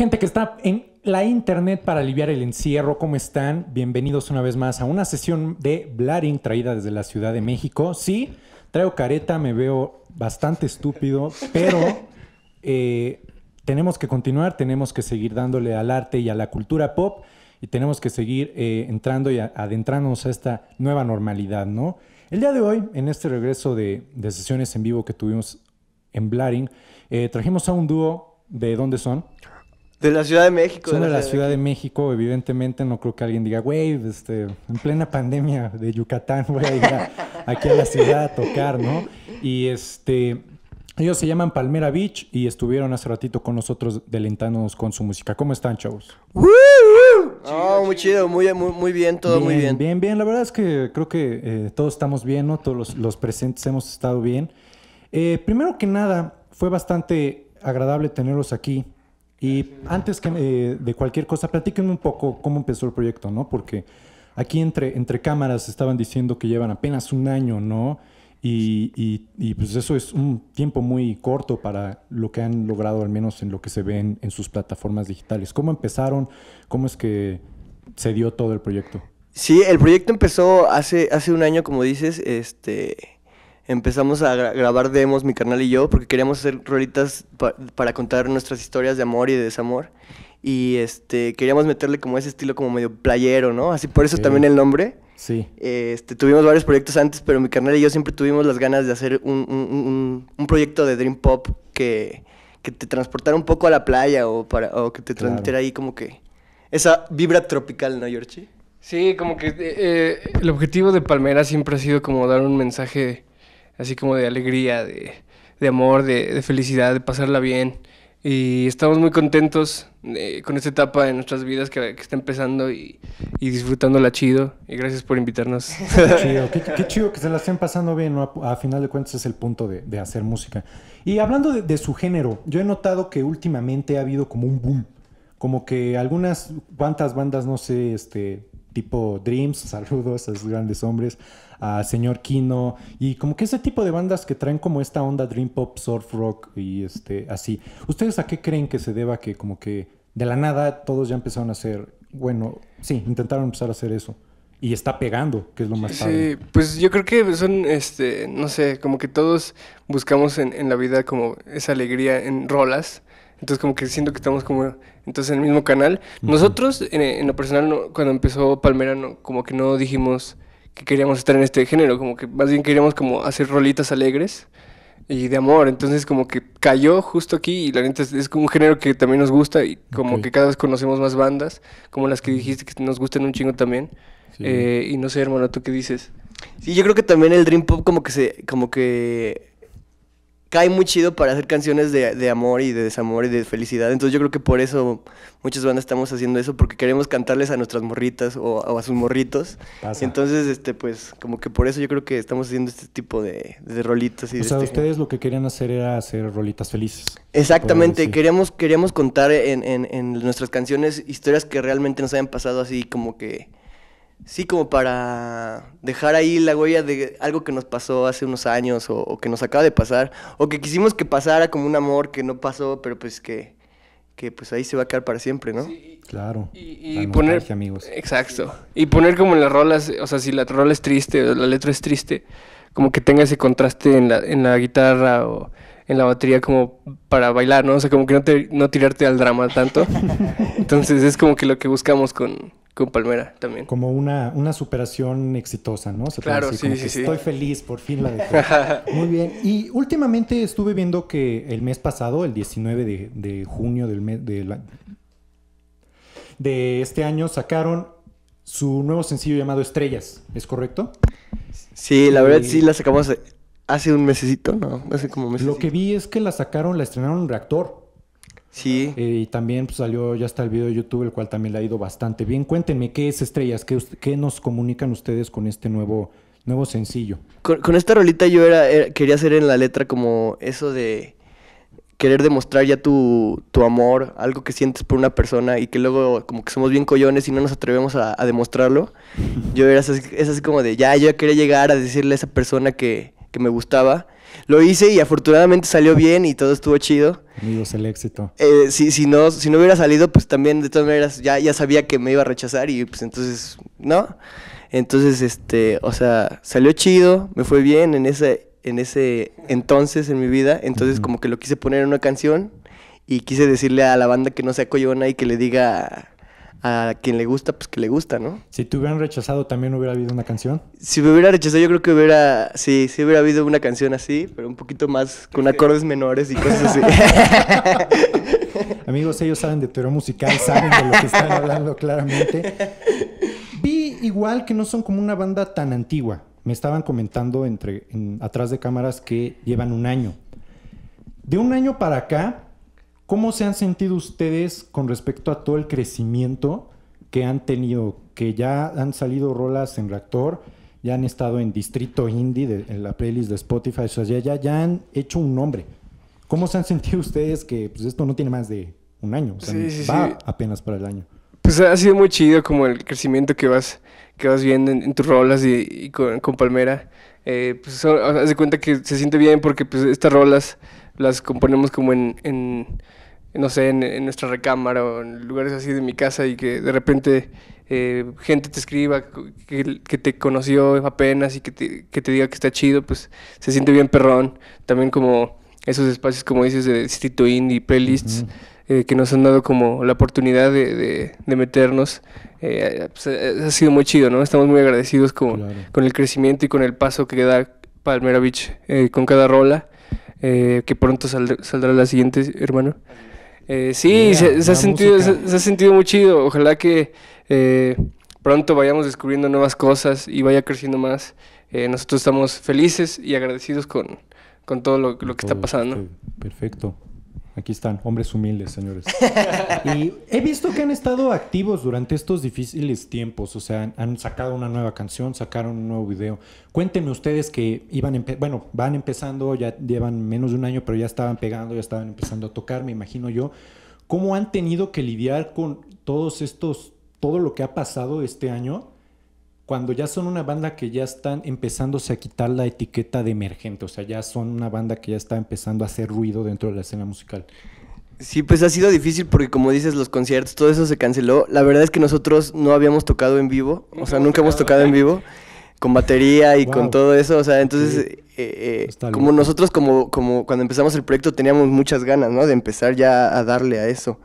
Gente que está en la internet para aliviar el encierro, ¿cómo están? Bienvenidos una vez más a una sesión de Blaring traída desde la Ciudad de México. Sí, traigo careta, me veo bastante estúpido, pero eh, tenemos que continuar, tenemos que seguir dándole al arte y a la cultura pop y tenemos que seguir eh, entrando y adentrándonos a esta nueva normalidad, ¿no? El día de hoy, en este regreso de, sesiones en vivo que tuvimos en Blaring, eh, trajimos a un dúo de ¿Dónde son? De la Ciudad de México. Son de la, Ciudad de México. evidentemente no creo que alguien diga, güey, este, en plena pandemia de Yucatán voy a ir aquí a la ciudad a tocar, ¿no? Y este, ellos se llaman Palmera Beach y estuvieron hace ratito con nosotros delentándonos con su música. ¿Cómo están, chavos? ¡Woo! Oh, muy chido, muy, muy, muy bien, todo muy bien. Bien, bien, la verdad es que creo que eh, todos estamos bien, ¿no? Todos los, presentes hemos estado bien. Eh, primero que nada, fue bastante agradable tenerlos aquí. Y antes que, eh, de cualquier cosa, platíquenme un poco cómo empezó el proyecto, ¿no? Porque aquí entre, entre cámaras estaban diciendo que llevan apenas un año, ¿no? Y, y, pues eso es un tiempo muy corto para lo que han logrado, al menos en lo que se ven en, sus plataformas digitales. ¿Cómo empezaron? ¿Cómo es que se dio todo el proyecto? Sí, el proyecto empezó hace, hace un año, como dices, este empezamos a grabar demos, mi carnal y yo, porque queríamos hacer rolitas para contar nuestras historias de amor y de desamor. Y este, queríamos meterle como ese estilo como medio playero, ¿no? Así por eso también el nombre. Sí. Este, tuvimos varios proyectos antes, pero mi carnal y yo siempre tuvimos las ganas de hacer un, proyecto de Dream Pop que, te transportara un poco a la playa o, para, o que te transmitiera ahí como que esa vibra tropical, ¿no, Yorchi? Sí, como que eh, eh, el objetivo de Palmera siempre ha sido como dar un mensaje así como de alegría, de, amor, de, felicidad, de pasarla bien. Y estamos muy contentos eh, con esta etapa de nuestras vidas que, está empezando y, y, disfrutándola chido. Y gracias por invitarnos. Qué chido, que se la estén pasando bien. A, final de cuentas es el punto de, hacer música. Y hablando de, su género, yo he notado que últimamente ha habido como un boom. Como que algunas, cuantas bandas, no sé, este, tipo Dreams, saludos a esos grandes hombres, a Señor Kino y como que ese tipo de bandas que traen como esta onda dream pop, surf rock y este así. ¿Ustedes a qué creen que se deba que como que de la nada todos ya empezaron a hacer, bueno, sí, intentaron empezar a hacer eso? y está pegando, que es lo más padre. Sí, pues yo creo que son, este, no sé, como que todos buscamos en la vida como esa alegría en rolas. Entonces como que siento que estamos como entonces en el mismo canal. Nosotros, en, lo personal, cuando empezó Palmera, como que no dijimos que queríamos estar en este género, como que más bien queríamos como hacer rolitas alegres y de amor. Entonces como que cayó justo aquí y la neta es, como un género que también nos gusta y como que cada vez conocemos más bandas, como las que dijiste que nos gustan un chingo también. Eh, y no sé, hermano, ¿tú qué dices? Sí, yo creo que también el Dream Pop como que se, como que cae muy chido para hacer canciones de, de, amor y de desamor y de felicidad. Entonces yo creo que por eso muchas bandas estamos haciendo eso, porque queremos cantarles a nuestras morritas o, a sus morritos. Entonces, este, pues, como que por eso yo creo que estamos haciendo este tipo de, de rolitas. Y o sea, este ustedes lo que querían hacer era hacer rolitas felices. Exactamente, queríamos, queríamos contar en, en, en nuestras canciones historias que realmente nos hayan pasado así como que Sí, como para dejar ahí la huella de algo que nos pasó hace unos años o, que nos acaba de pasar o que quisimos que pasara como un amor que no pasó, pero pues que, pues ahí se va a quedar para siempre, ¿no? Sí, claro. Y, poner amigos. Exacto. Y poner como en las rolas, o sea, si la rola es triste o la letra es triste, como que tenga ese contraste en la, en la guitarra o en la batería como para bailar, ¿no? O sea, como que no, te, no tirarte al drama tanto. Entonces es como que lo que buscamos con, con Palmera también. Como una, una superación exitosa, ¿no? claro, sí, sí, Estoy feliz, por fin la dejé. Muy bien. Y últimamente estuve viendo que el mes pasado, el 19 de, junio del mes de, la, de este año, sacaron su nuevo sencillo llamado Estrellas, ¿es correcto? Sí, la verdad sí eh, la sacamos hace un mesecito, ¿no? Hace como mes. Lo que vi es que la sacaron, la estrenaron en Reactor. Sí. Eh, y también pues, salió ya está el video de YouTube, el cual también le ha ido bastante bien. Cuéntenme, ¿qué es Estrellas? ¿Qué, nos comunican ustedes con este nuevo, nuevo sencillo? Con, esta rolita yo era, quería hacer en la letra como eso de querer demostrar ya tu, amor, algo que sientes por una persona y que luego como que somos bien collones y no nos atrevemos a, demostrarlo. Yo era así, es como de, ya, yo quería llegar a decirle a esa persona que, que me gustaba lo hice y afortunadamente salió bien y todo estuvo chido. Amigos, el éxito. Eh, si, no, si no hubiera salido, pues también de todas maneras ya, ya sabía que me iba a rechazar y pues entonces, ¿no? Entonces, este, o sea, salió chido, me fue bien en ese, en ese entonces en mi vida. Entonces, como que lo quise poner en una canción y quise decirle a la banda que no sea coyona y que le diga a quien le gusta, pues que le gusta, ¿no? Si te hubieran rechazado, ¿también hubiera habido una canción? Si me hubiera rechazado, yo creo que hubiera, sí, sí hubiera habido una canción así, pero un poquito más, con acordes menores y cosas así. Amigos, ellos saben de teoría musical, saben de lo que están hablando claramente. Vi igual que no son como una banda tan antigua. Me estaban comentando entre, atrás de cámaras que llevan un año. De un año para acá, ¿Cómo se han sentido ustedes con respecto a todo el crecimiento que han tenido? Que ya han salido rolas en reactor, ya han estado en Distrito Indie, en la playlist de Spotify, o sea, ya, ya, ya, han hecho un nombre. ¿Cómo se han sentido ustedes que pues, esto no tiene más de un año? O sea, va apenas para el año. Pues ha sido muy chido como el crecimiento que vas, que vas viendo en, tus rolas y, con, Palmera. Eh, pues haz de cuenta que se siente bien porque pues, estas rolas las componemos como en no sé, en, nuestra recámara o en lugares así de mi casa y que de repente eh, gente te escriba que, te conoció apenas y que te, diga que está chido, pues se siente bien perrón. También como esos espacios, como dices, de distrito indie, playlists, eh, que nos han dado como la oportunidad de, de, meternos. Eh, pues, ha sido muy chido, ¿no? Estamos muy agradecidos con, con el crecimiento y con el paso que da Palmera Beach con cada rola. que pronto saldrá la siguiente, hermano. Eh, sí, se, ha sentido, se, ha sentido muy chido. Ojalá que eh, pronto vayamos descubriendo nuevas cosas y vaya creciendo más. Eh, nosotros estamos felices y agradecidos con, todo lo que está pasando. Perfecto. Aquí están, hombres humildes, señores. y he visto que han estado activos durante estos difíciles tiempos. O sea, han, sacado una nueva canción, sacaron un nuevo video. Cuéntenme ustedes que iban, bueno, van empezando, ya llevan menos de un año, pero ya estaban pegando, ya estaban empezando a tocar, me imagino yo. ¿Cómo han tenido que lidiar con todos estos, todo lo que ha pasado este año? cuando ya son una banda que ya están empezándose a quitar la etiqueta de emergente, o sea, ya son una banda que ya está empezando a hacer ruido dentro de la escena musical. Sí, pues ha sido difícil porque como dices, los conciertos, todo eso se canceló. La verdad es que nosotros no habíamos tocado en vivo, o sea, nunca hemos tocado en vivo con batería y con todo eso, o sea, entonces, eh, eh, como nosotros, como, como cuando empezamos el proyecto, teníamos muchas ganas, ¿no? De empezar ya a darle a eso.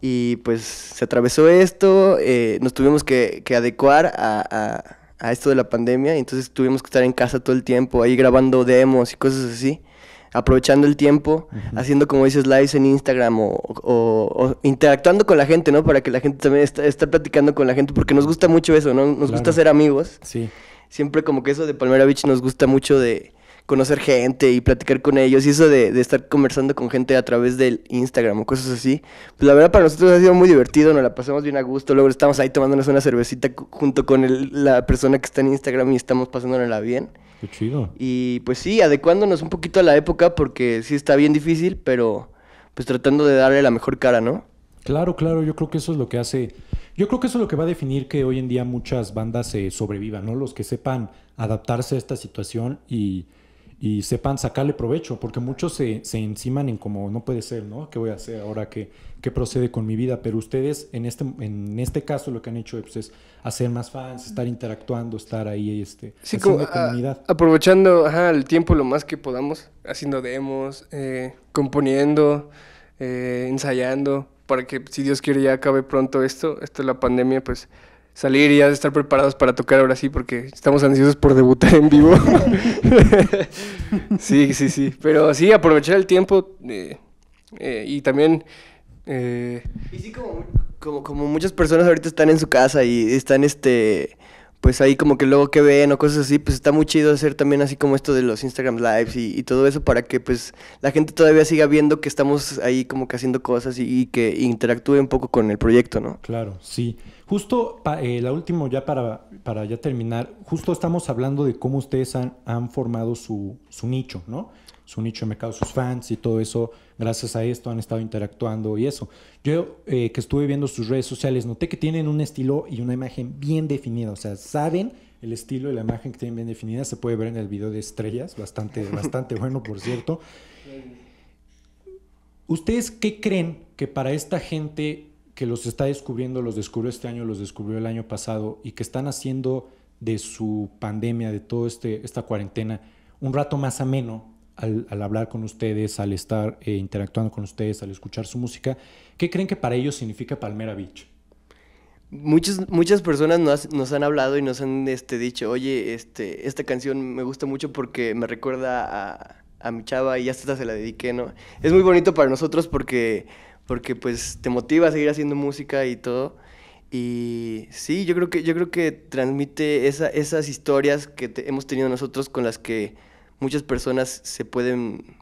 Y pues se atravesó esto, eh, nos tuvimos que, adecuar a, esto de la pandemia, y entonces tuvimos que estar en casa todo el tiempo, ahí grabando demos y cosas así aprovechando el tiempo, haciendo como dices lives en Instagram o, interactuando con la gente, ¿no? Para que la gente también esté, platicando con la gente, porque nos gusta mucho eso, ¿no? Nos gusta ser amigos. Sí siempre como que eso de Palmera Beach nos gusta mucho de conocer gente y platicar con ellos y eso de, estar conversando con gente a través del Instagram o cosas así, pues la verdad para nosotros ha sido muy divertido, nos la pasamos bien a gusto, luego estamos ahí tomándonos una cervecita junto con el, la persona que está en Instagram y estamos pasándonosla bien. Qué chido. Y pues sí, adecuándonos un poquito a la época porque sí está bien difícil, pero pues tratando de darle la mejor cara, ¿no? Claro, claro, yo creo que eso es lo que hace yo creo que eso es lo que va a definir que hoy en día muchas bandas se sobrevivan, ¿no? Los que sepan adaptarse a esta situación y, sepan sacarle provecho, porque muchos se, se, enciman en como no puede ser, ¿no? ¿Qué voy a hacer ahora? ¿Qué, qué procede con mi vida? Pero ustedes en este, en este caso lo que han hecho pues, es hacer más fans, estar interactuando, estar ahí, este, haciendo ah, comunidad. aprovechando el tiempo lo más que podamos, haciendo demos, eh, componiendo, eh, ensayando para que si Dios quiere ya acabe pronto esto, esto de la pandemia, pues salir y ya estar preparados para tocar ahora sí, porque estamos ansiosos por debutar en vivo. sí, sí, sí, pero sí, aprovechar el tiempo eh, eh, y también... Eh, y sí, como, como, como muchas personas ahorita están en su casa y están este pues ahí como que luego que ven o cosas así, pues está muy chido hacer también así como esto de los Instagram Lives y, todo eso para que pues la gente todavía siga viendo que estamos ahí como que haciendo cosas y, que interactúe un poco con el proyecto, ¿no? Claro, sí. Justo eh, la última ya para, para ya terminar, justo estamos hablando de cómo ustedes han, han formado su, su nicho, ¿no? su nicho de mercado, sus fans y todo eso, gracias a esto han estado interactuando y eso. Yo eh, que estuve viendo sus redes sociales, noté que tienen un estilo y una imagen bien definida, o sea, saben el estilo y la imagen que tienen bien definida, se puede ver en el video de estrellas, bastante, bastante bueno, por cierto. ¿Ustedes qué creen que para esta gente que los está descubriendo, los descubrió este año, los descubrió el año pasado y que están haciendo de su pandemia, de toda este, esta cuarentena, un rato más ameno al, hablar con ustedes, al estar eh, interactuando con ustedes, al escuchar su música, ¿qué creen que para ellos significa Palmera Beach? Muchas, muchas personas nos, han hablado y nos han este, dicho, oye, este, esta canción me gusta mucho porque me recuerda a, mi chava y hasta se la dediqué, ¿no? Es muy bonito para nosotros porque, porque pues te motiva a seguir haciendo música y todo. Y sí, yo creo que, yo creo que transmite esas historias que hemos tenido nosotros con las que muchas personas se pueden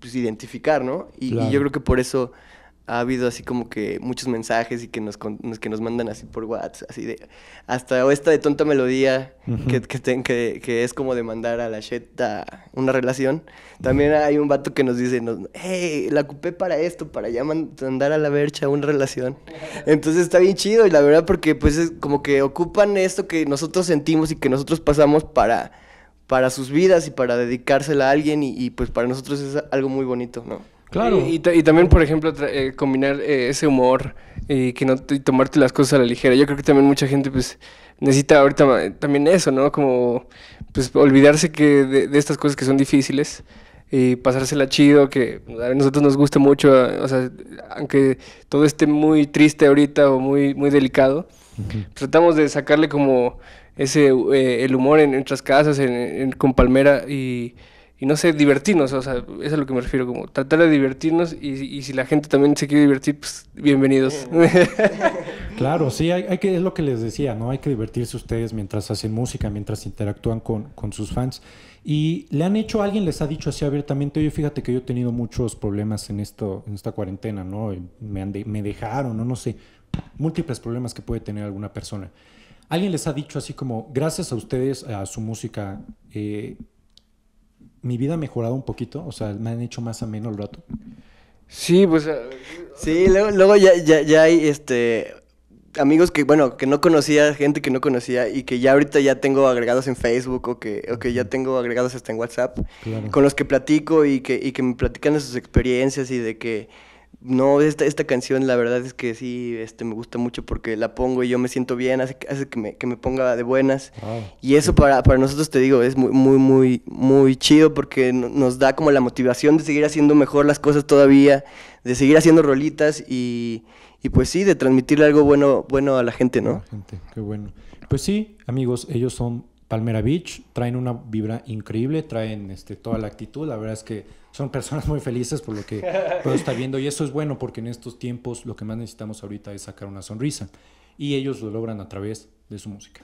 pues, identificar, ¿no? Y, yo creo que por eso ha habido así como que muchos mensajes y que nos, que nos mandan así por WhatsApp, así de... Hasta esta de tonta melodía que, que, es como de mandar a la cheta una relación. También hay un vato que nos dice, nos, hey, la ocupé para esto, para ya mandar a la vercha una relación. Entonces está bien chido y la verdad porque pues es como que ocupan esto que nosotros sentimos y que nosotros pasamos para para sus vidas y para dedicársela a alguien y, pues para nosotros es algo muy bonito, ¿no? Claro. Y, también, por ejemplo, eh, combinar eh, ese humor y que no tomarte las cosas a la ligera. Yo creo que también mucha gente pues necesita ahorita también eso, ¿no? Como pues olvidarse que de, estas cosas que son difíciles y pasársela chido, que a nosotros nos gusta mucho, ah, o sea, aunque todo esté muy triste ahorita o muy, muy delicado, tratamos de sacarle como ese, eh, el humor en nuestras casas, en, con Palmera y, no sé, divertirnos, o sea, eso es a lo que me refiero, como tratar de divertirnos y, y si la gente también se quiere divertir, pues bienvenidos. claro, sí, hay, hay, que, es lo que les decía, ¿no? Hay que divertirse ustedes mientras hacen música, mientras interactúan con, sus fans. Y le han hecho, alguien les ha dicho así abiertamente, oye, fíjate que yo he tenido muchos problemas en, esto, en esta cuarentena, ¿no? Me, han me dejaron, no, no sé, múltiples problemas que puede tener alguna persona. ¿Alguien les ha dicho así como, gracias a ustedes, a su música, eh, mi vida ha mejorado un poquito? O sea, me han hecho más ameno el rato. Sí, pues... Eh, sí, luego, ya, ya, hay este amigos que, bueno, que no conocía, gente que no conocía y que ya ahorita ya tengo agregados en Facebook o que, o que ya tengo agregados hasta en WhatsApp, con los que platico y que, y que me platican de sus experiencias y de que no, esta, esta canción la verdad es que sí, este, me gusta mucho porque la pongo y yo me siento bien, hace, que, me, que me ponga de buenas. Ah, y eso para, para, nosotros, te digo, es muy, muy, muy, muy chido porque nos da como la motivación de seguir haciendo mejor las cosas todavía, de seguir haciendo rolitas y, pues sí, de transmitirle algo bueno, bueno a la gente, ¿no? qué bueno. Pues sí, amigos, ellos son Palmera Beach, traen una vibra increíble, traen este, toda la actitud, la verdad es que son personas muy felices por lo que puedo estar viendo y eso es bueno porque en estos tiempos lo que más necesitamos ahorita es sacar una sonrisa y ellos lo logran a través de su música.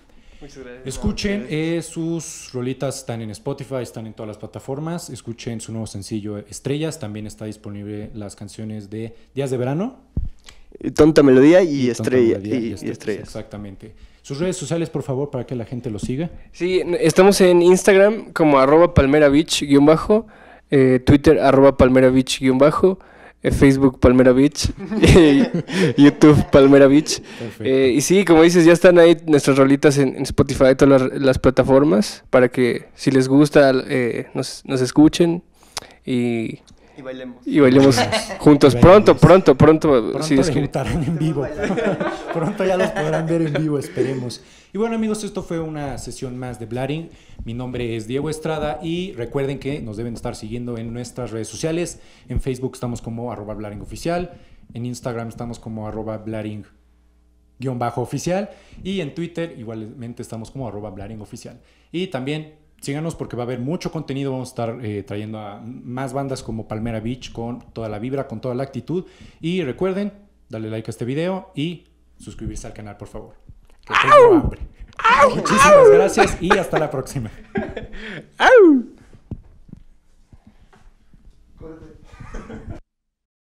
Escuchen, eh, sus rolitas están en Spotify, están en todas las plataformas. Escuchen su nuevo sencillo Estrellas, también está disponible las canciones de Días de Verano. Tonta Melodía y, estrella, y, estrellas. Exactamente. Sus redes sociales, por favor, para que la gente lo siga. Sí, estamos en Instagram como arroba palmera guión bajo, eh, Twitter arroba palmera guión bajo, eh, Facebook Palmera Beach, YouTube Palmera Beach. Eh, y sí, como dices, ya están ahí nuestras rolitas en, Spotify y todas las, plataformas para que si les gusta nos, nos escuchen y y bailemos. juntos. Pronto, pronto, pronto. Pronto sí, en vivo. pronto ya los podrán ver en vivo, esperemos. Y bueno, amigos, esto fue una sesión más de Blaring. Mi nombre es Diego Estrada y recuerden que nos deben estar siguiendo en nuestras redes sociales. En Facebook estamos como arroba Blaring Oficial. En Instagram estamos como arroba Blaring guión bajo oficial y en Twitter igualmente estamos como arroba Blaring oficial. Y también síganos porque va a haber mucho contenido. Vamos a estar eh, trayendo a más bandas como Palmera Beach con toda la vibra, con toda la actitud. Y recuerden, darle like a este video y suscribirse al canal, por favor. Que tengo Muchísimas gracias y hasta la próxima.